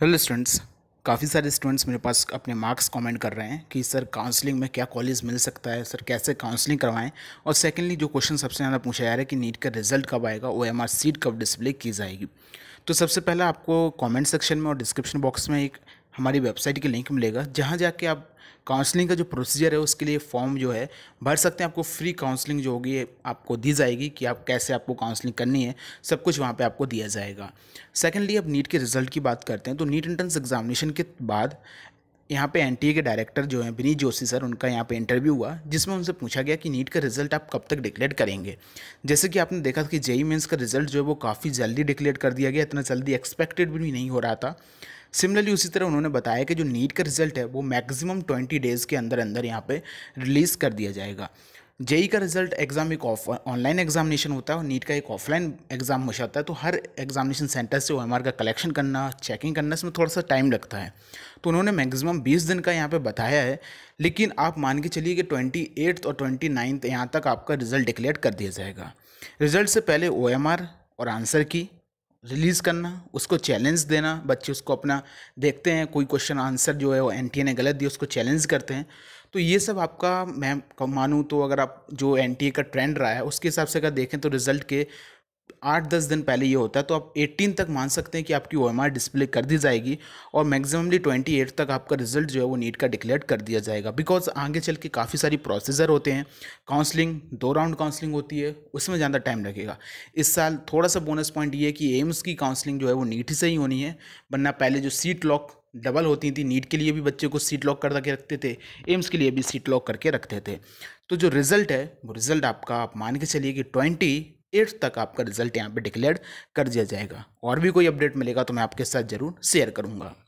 hello students काफ़ी सारे students मेरे पास अपने मार्क्स कमेंट कर रहे हैं कि सर काउंसलिंग में क्या कॉलेज मिल सकता है सर कैसे काउंसलिंग करवाएं और सेकेंडली जो क्वेश्चन सबसे ज़्यादा पूछा जा रहा है कि नीट का रिजल्ट कब आएगा ओ एम आर सीट कब डिस्प्ले की जाएगी तो सबसे पहले आपको कमेंट सेक्शन में और डिस्क्रिप्शन बॉक्स में एक हमारी वेबसाइट के लिंक मिलेगा जहाँ जाके आप काउंसलिंग का जो प्रोसीजर है उसके लिए फॉर्म जो है भर सकते हैं आपको फ्री काउंसलिंग जो होगी आपको दी जाएगी कि आप कैसे आपको काउंसलिंग करनी है सब कुछ वहाँ पे आपको दिया जाएगा सेकेंडली अब नीट के रिजल्ट की बात करते हैं तो नीट एंट्रेंस एग्जामिनेशन के बाद यहाँ पे एन के डायरेक्टर जो हैं विनीत जोशी सर उनका यहाँ पे इंटरव्यू हुआ जिसमें उनसे पूछा गया कि नीट का रिजल्ट आप कब तक डिक्लेयर करेंगे जैसे कि आपने देखा कि जेई मेंस e का रिजल्ट जो है वो काफ़ी जल्दी डिक्लेयर कर दिया गया इतना जल्दी एक्सपेक्टेड भी नहीं हो रहा था सिमिलरली उसी तरह उन्होंने बताया कि जो नीट का रिजल्ट है वो मैक्सिमम ट्वेंटी डेज़ के अंदर अंदर यहाँ पे रिलीज़ कर दिया जाएगा जेई का रिजल्ट एग्ज़ाम एक ऑफ ऑनलाइन एग्जामिनेशन होता है और नीट का एक ऑफलाइन एग्ज़ाम हो जाता है तो हर एग्जामिनेशन सेंटर से ओ का कलेक्शन करना चेकिंग करना इसमें थोड़ा सा टाइम लगता है तो उन्होंने मैक्सिमम 20 दिन का यहाँ पे बताया है लेकिन आप मान के चलिए कि ट्वेंटी और ट्वेंटी नाइन्थ यहाँ तक आपका रिजल्ट डिक्लेयर कर दिया जाएगा रिजल्ट से पहले ओ और आंसर की रिलीज़ करना उसको चैलेंज देना बच्चे उसको अपना देखते हैं कोई क्वेश्चन आंसर जो है वो एन ने गलत दिया उसको चैलेंज करते हैं तो ये सब आपका मैं मानूँ तो अगर आप जो एन का ट्रेंड रहा है उसके हिसाब से अगर देखें तो रिजल्ट के आठ दस दिन पहले ये होता है तो आप एटीन तक मान सकते हैं कि आपकी ओ डिस्प्ले कर दी जाएगी और मैक्सिममली एट तक आपका रिजल्ट जो है वो नीट का डिक्लेयर कर दिया जाएगा बिकॉज आगे चल के काफ़ी सारी प्रोसीजर होते हैं काउंसलिंग दो राउंड काउंसलिंग होती है उसमें ज़्यादा टाइम लगेगा इस साल थोड़ा सा बोनस पॉइंट ये है कि एम्स की काउंसलिंग जो है वो नीट ही से ही होनी है वरना पहले जो सीट लॉक डबल होती थी नीट के लिए भी बच्चे को सीट लॉक करके रखते थे एम्स के लिए भी सीट लॉक करके रखते थे तो जो रिज़ल्ट है वो रिज़ल्ट आपका आप मान के चलिए कि ट्वेंटी एट्थ तक आपका रिज़ल्ट यहाँ पे डिक्लेयर कर दिया जाएगा और भी कोई अपडेट मिलेगा तो मैं आपके साथ ज़रूर शेयर करूँगा